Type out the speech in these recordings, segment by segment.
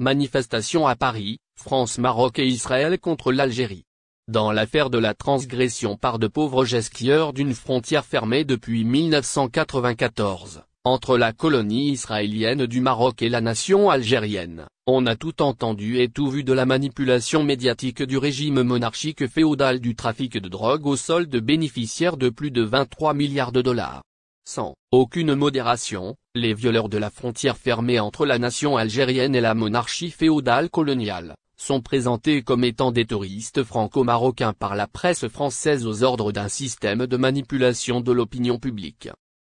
Manifestation à Paris, France-Maroc et Israël contre l'Algérie. Dans l'affaire de la transgression par de pauvres gestieurs d'une frontière fermée depuis 1994, entre la colonie israélienne du Maroc et la nation algérienne, on a tout entendu et tout vu de la manipulation médiatique du régime monarchique féodal du trafic de drogue au solde bénéficiaire de plus de 23 milliards de dollars. Sans aucune modération, les violeurs de la frontière fermée entre la nation algérienne et la monarchie féodale coloniale, sont présentés comme étant des touristes franco-marocains par la presse française aux ordres d'un système de manipulation de l'opinion publique.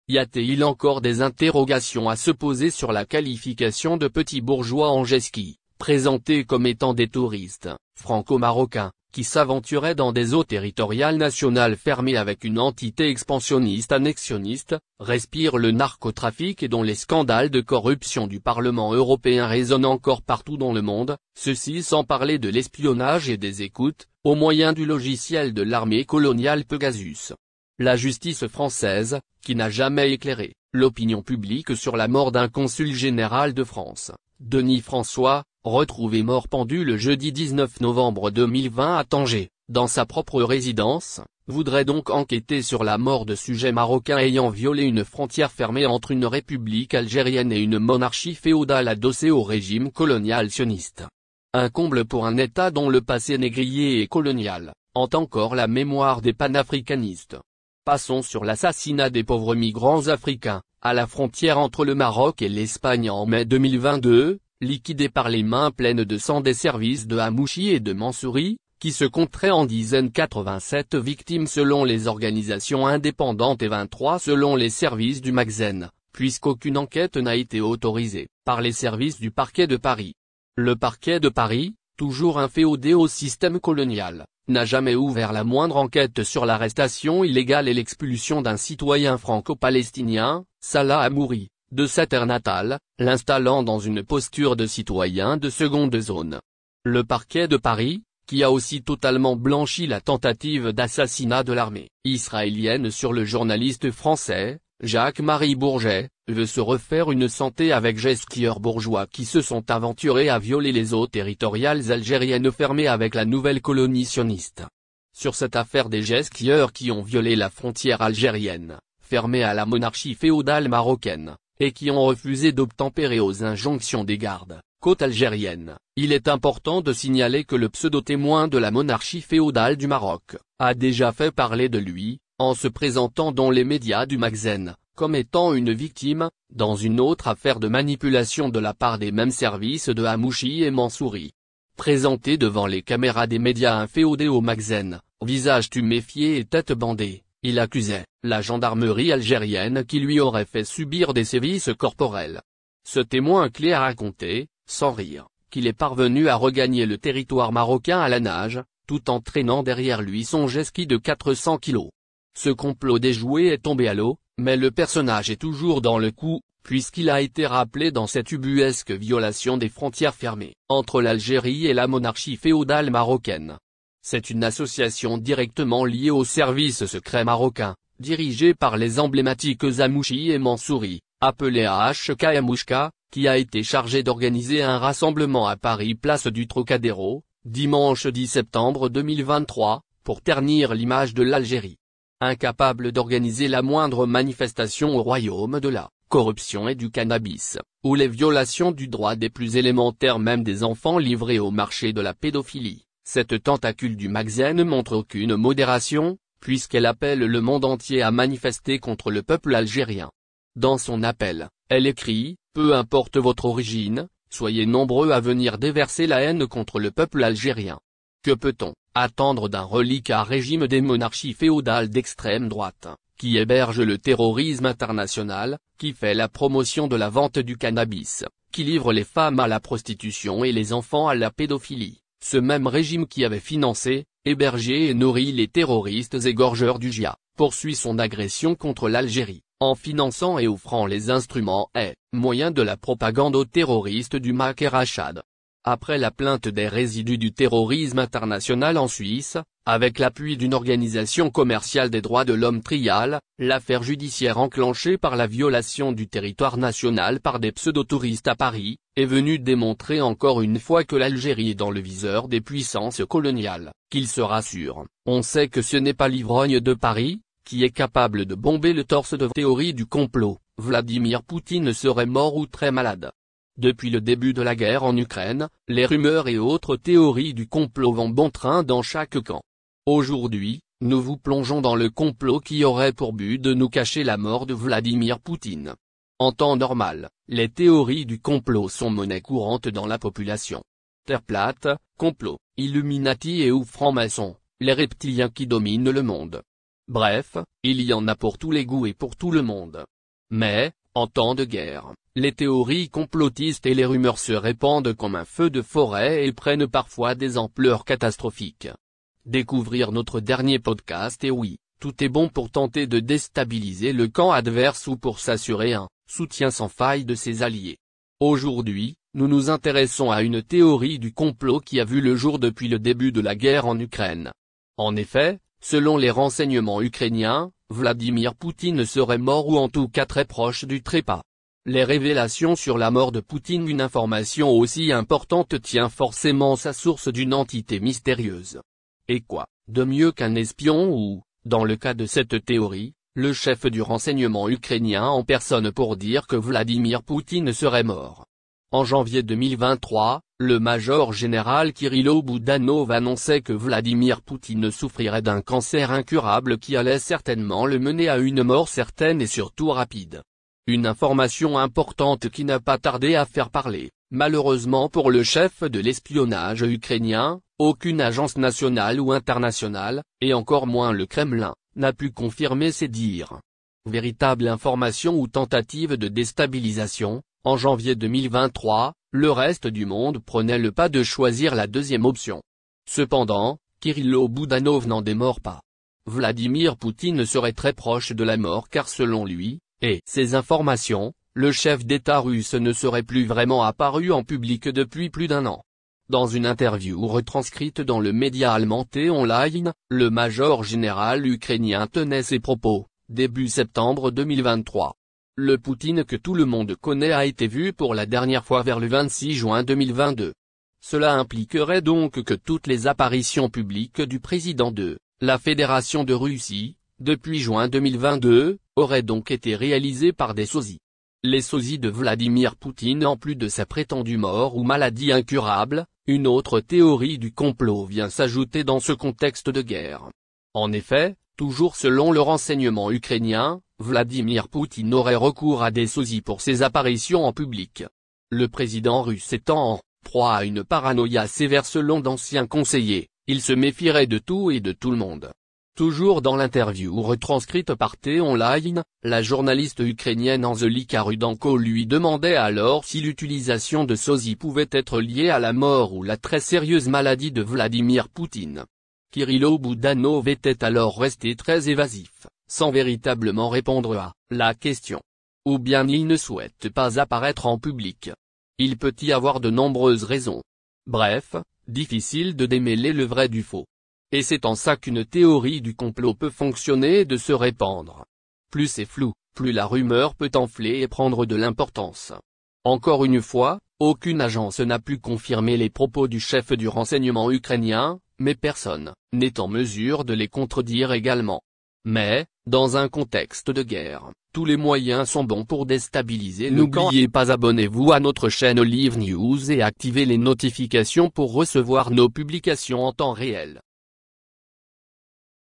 Y a-t-il encore des interrogations à se poser sur la qualification de petits bourgeois angeski, présentés comme étant des touristes franco-marocains, qui s'aventurait dans des eaux territoriales nationales fermées avec une entité expansionniste annexionniste, respire le narcotrafic et dont les scandales de corruption du Parlement européen résonnent encore partout dans le monde, ceci sans parler de l'espionnage et des écoutes, au moyen du logiciel de l'armée coloniale Pegasus. La justice française, qui n'a jamais éclairé l'opinion publique sur la mort d'un consul général de France, Denis François, retrouvé mort pendu le jeudi 19 novembre 2020 à Tanger, dans sa propre résidence, voudrait donc enquêter sur la mort de sujets marocains ayant violé une frontière fermée entre une république algérienne et une monarchie féodale adossée au régime colonial sioniste. Un comble pour un État dont le passé négrier et colonial, hante encore la mémoire des panafricanistes. Passons sur l'assassinat des pauvres migrants africains, à la frontière entre le Maroc et l'Espagne en mai 2022, liquidé par les mains pleines de sang des services de Hamouchi et de Mansouri, qui se compterait en dizaines 87 victimes selon les organisations indépendantes et 23 selon les services du Magzen, puisqu'aucune enquête n'a été autorisée, par les services du parquet de Paris. Le parquet de Paris, toujours inféodé au système colonial, n'a jamais ouvert la moindre enquête sur l'arrestation illégale et l'expulsion d'un citoyen franco-palestinien, Salah Amouri de sa terre natale, l'installant dans une posture de citoyen de seconde zone. Le parquet de Paris, qui a aussi totalement blanchi la tentative d'assassinat de l'armée israélienne sur le journaliste français, Jacques-Marie Bourget, veut se refaire une santé avec les skieurs bourgeois qui se sont aventurés à violer les eaux territoriales algériennes fermées avec la nouvelle colonie sioniste. Sur cette affaire des skieurs qui ont violé la frontière algérienne, fermée à la monarchie féodale marocaine, et qui ont refusé d'obtempérer aux injonctions des gardes, côte algérienne, il est important de signaler que le pseudo-témoin de la monarchie féodale du Maroc, a déjà fait parler de lui, en se présentant dans les médias du Magzen, comme étant une victime, dans une autre affaire de manipulation de la part des mêmes services de Hamouchi et Mansouri. Présenté devant les caméras des médias inféodés au Magzen, visage tuméfié et tête bandée, il accusait la gendarmerie algérienne qui lui aurait fait subir des sévices corporels. Ce témoin clé a raconté, sans rire, qu'il est parvenu à regagner le territoire marocain à la nage, tout en traînant derrière lui son jet ski de 400 kg. Ce complot déjoué est tombé à l'eau, mais le personnage est toujours dans le coup, puisqu'il a été rappelé dans cette ubuesque violation des frontières fermées, entre l'Algérie et la monarchie féodale marocaine. C'est une association directement liée au service secret marocain, dirigée par les emblématiques Zamouchi et Mansouri, appelée AHK Amouchka, qui a été chargée d'organiser un rassemblement à Paris place du Trocadéro, dimanche 10 septembre 2023, pour ternir l'image de l'Algérie. Incapable d'organiser la moindre manifestation au royaume de la corruption et du cannabis, ou les violations du droit des plus élémentaires même des enfants livrés au marché de la pédophilie. Cette tentacule du Maxien ne montre aucune modération, puisqu'elle appelle le monde entier à manifester contre le peuple algérien. Dans son appel, elle écrit, Peu importe votre origine, soyez nombreux à venir déverser la haine contre le peuple algérien. Que peut-on attendre d'un reliquat régime des monarchies féodales d'extrême droite, qui héberge le terrorisme international, qui fait la promotion de la vente du cannabis, qui livre les femmes à la prostitution et les enfants à la pédophilie ce même régime qui avait financé, hébergé et nourri les terroristes égorgeurs du GIA, poursuit son agression contre l'Algérie, en finançant et offrant les instruments et moyens de la propagande aux terroristes du et Achad, après la plainte des résidus du terrorisme international en Suisse, avec l'appui d'une organisation commerciale des droits de l'homme trial, l'affaire judiciaire enclenchée par la violation du territoire national par des pseudo-touristes à Paris, est venue démontrer encore une fois que l'Algérie est dans le viseur des puissances coloniales, qu'il se rassure. On sait que ce n'est pas l'ivrogne de Paris, qui est capable de bomber le torse de théorie du complot, Vladimir Poutine serait mort ou très malade. Depuis le début de la guerre en Ukraine, les rumeurs et autres théories du complot vont bon train dans chaque camp. Aujourd'hui, nous vous plongeons dans le complot qui aurait pour but de nous cacher la mort de Vladimir Poutine. En temps normal, les théories du complot sont monnaie courante dans la population. Terre plate, complot, Illuminati et ou francs-maçons, les reptiliens qui dominent le monde. Bref, il y en a pour tous les goûts et pour tout le monde. Mais, en temps de guerre, les théories complotistes et les rumeurs se répandent comme un feu de forêt et prennent parfois des ampleurs catastrophiques. Découvrir notre dernier podcast et eh oui, tout est bon pour tenter de déstabiliser le camp adverse ou pour s'assurer un soutien sans faille de ses alliés. Aujourd'hui, nous nous intéressons à une théorie du complot qui a vu le jour depuis le début de la guerre en Ukraine. En effet, selon les renseignements ukrainiens, Vladimir Poutine serait mort ou en tout cas très proche du trépas. Les révélations sur la mort de Poutine Une information aussi importante tient forcément sa source d'une entité mystérieuse. Et quoi, de mieux qu'un espion ou, dans le cas de cette théorie, le chef du renseignement ukrainien en personne pour dire que Vladimir Poutine serait mort. En janvier 2023, le major général kirillov Boudanov annonçait que Vladimir Poutine souffrirait d'un cancer incurable qui allait certainement le mener à une mort certaine et surtout rapide. Une information importante qui n'a pas tardé à faire parler. Malheureusement pour le chef de l'espionnage ukrainien, aucune agence nationale ou internationale, et encore moins le Kremlin, n'a pu confirmer ces dires. Véritable information ou tentative de déstabilisation, en janvier 2023, le reste du monde prenait le pas de choisir la deuxième option. Cependant, Kirillo Boudanov n'en démord pas. Vladimir Poutine serait très proche de la mort car selon lui, et ces informations, le chef d'État russe ne serait plus vraiment apparu en public depuis plus d'un an. Dans une interview retranscrite dans le média allemand T-Online, le major général ukrainien tenait ses propos, début septembre 2023. Le Poutine que tout le monde connaît a été vu pour la dernière fois vers le 26 juin 2022. Cela impliquerait donc que toutes les apparitions publiques du président de la Fédération de Russie, depuis juin 2022, aurait donc été réalisé par des sosies. Les sosies de Vladimir Poutine en plus de sa prétendue mort ou maladie incurable, une autre théorie du complot vient s'ajouter dans ce contexte de guerre. En effet, toujours selon le renseignement ukrainien, Vladimir Poutine aurait recours à des sosies pour ses apparitions en public. Le président russe étant en proie à une paranoïa sévère selon d'anciens conseillers, il se méfierait de tout et de tout le monde. Toujours dans l'interview retranscrite par Théon Line, la journaliste ukrainienne Anzelika Rudenko lui demandait alors si l'utilisation de sosie pouvait être liée à la mort ou la très sérieuse maladie de Vladimir Poutine. kirillov Boudanov était alors resté très évasif, sans véritablement répondre à la question. Ou bien il ne souhaite pas apparaître en public. Il peut y avoir de nombreuses raisons. Bref, difficile de démêler le vrai du faux. Et c'est en ça qu'une théorie du complot peut fonctionner et de se répandre. Plus c'est flou, plus la rumeur peut enfler et prendre de l'importance. Encore une fois, aucune agence n'a pu confirmer les propos du chef du renseignement ukrainien, mais personne n'est en mesure de les contredire également. Mais, dans un contexte de guerre, tous les moyens sont bons pour déstabiliser N'oubliez pas abonnez-vous à notre chaîne Live News et activez les notifications pour recevoir nos publications en temps réel.